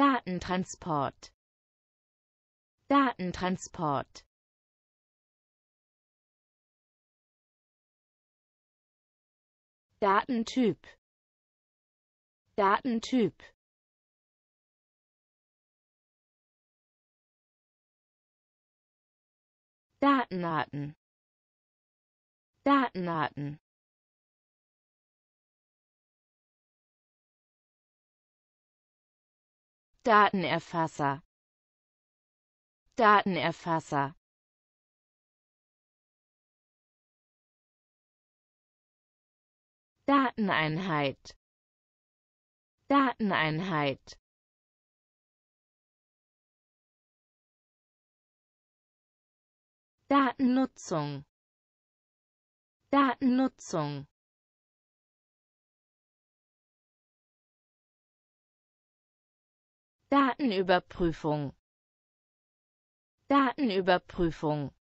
Datentransport Datentransport Datentyp Datentyp Datenarten Datenarten Datenerfasser Datenerfasser Dateneinheit Dateneinheit Datennutzung Datennutzung Datenüberprüfung Datenüberprüfung